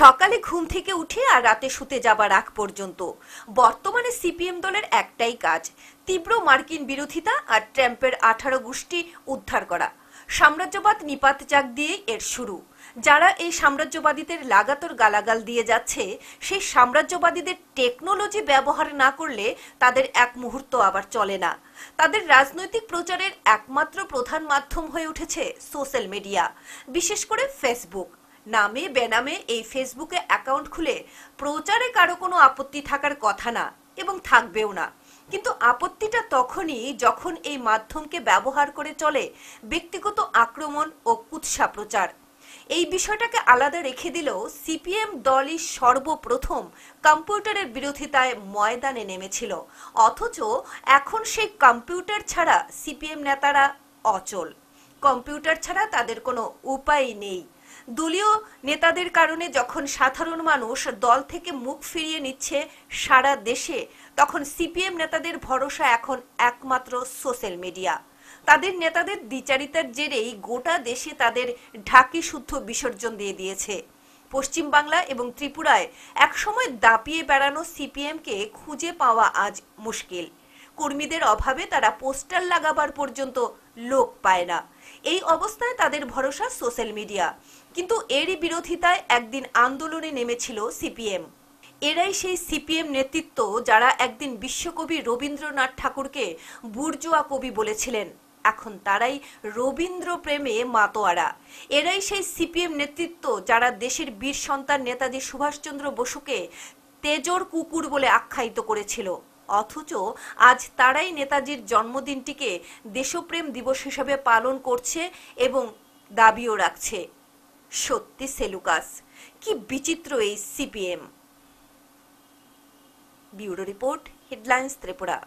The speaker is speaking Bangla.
সকালে ঘুম থেকে উঠে আর রাতে শুতে যাবার আগ পর্যন্ত বর্তমানে সিপিএম দলের একটাই কাজ তীব্র মার্কিন বিরোধিতা আর ট্রাম্পের আঠারো গোষ্ঠী উদ্ধার করা সাম্রাজ্যবাদ নিপাত চাক দিয়ে এর শুরু যারা এই সাম্রাজ্যবাদীদের লাগাতর গালাগাল দিয়ে যাচ্ছে সেই সাম্রাজ্যবাদীদের টেকনোলজি ব্যবহার না করলে তাদের এক মুহূর্ত আবার চলে না তাদের রাজনৈতিক প্রচারের একমাত্র প্রধান মাধ্যম হয়ে উঠেছে সোশ্যাল মিডিয়া বিশেষ করে ফেসবুক নামে বেনামে এই ফেসবুকে অ্যাকাউন্ট খুলে প্রচারে কারো কোনো আপত্তি থাকার কথা না এবং থাকবেও না কিন্তু আপত্তিটা তখনই যখন এই মাধ্যমকে ব্যবহার করে চলে ব্যক্তিগত আক্রমণ ও কুৎসা প্রচার এই বিষয়টাকে আলাদা রেখে দিলেও সিপিএম দলই সর্বপ্রথম কম্পিউটারের বিরোধিতায় ময়দানে নেমেছিল অথচ এখন সেই কম্পিউটার ছাড়া সিপিএম নেতারা অচল কম্পিউটার ছাড়া তাদের কোনো উপায় নেই দলীয় নেতাদের কারণে যখন সাধারণ মানুষ দল থেকে মুখ ফিরিয়ে নিচ্ছে সারা দেশে তখন সিপিএম নেতাদের ভরসা এখন একমাত্র সোশ্যাল মিডিয়া তাদের নেতাদের দ্বিচারিতার জেরেই গোটা দেশে তাদের ঢাকি শুদ্ধ বিসর্জন দিয়ে দিয়েছে পশ্চিমবাংলা এবং ত্রিপুরায় একসময় দাপিয়ে বেড়ানো সিপিএমকে খুঁজে পাওয়া আজ মুশকিল কর্মীদের অভাবে তারা পোস্টার লাগাবার পর্যন্ত লোক পায় না এই অবস্থায় তাদের ভরসা সোশ্যাল মিডিয়া কিন্তু এরই বিরোধিতায় একদিন আন্দোলনে নেমেছিল সিপিএম এরাই সেই সিপিএম নেতৃত্ব যারা একদিন বিশ্বকবি রবীন্দ্রনাথ ঠাকুরকে বুর্জোয়া কবি বলেছিলেন এখন তারাই রবীন্দ্র প্রেমে মাতোয়ারা এরাই সেই সিপিএম নেতৃত্ব যারা দেশের বীর সন্তান নেতাজি সুভাষচন্দ্র বসুকে তেজর কুকুর বলে আখ্যায়িত করেছিল অথচ আজ তারাই নেতাজির জন্মদিনটিকে দেশপ্রেম দিবস হিসেবে পালন করছে এবং দাবিও রাখছে সত্যি সেলুকাস কি বিচিত্র এই CPM bureau report headlines Tripura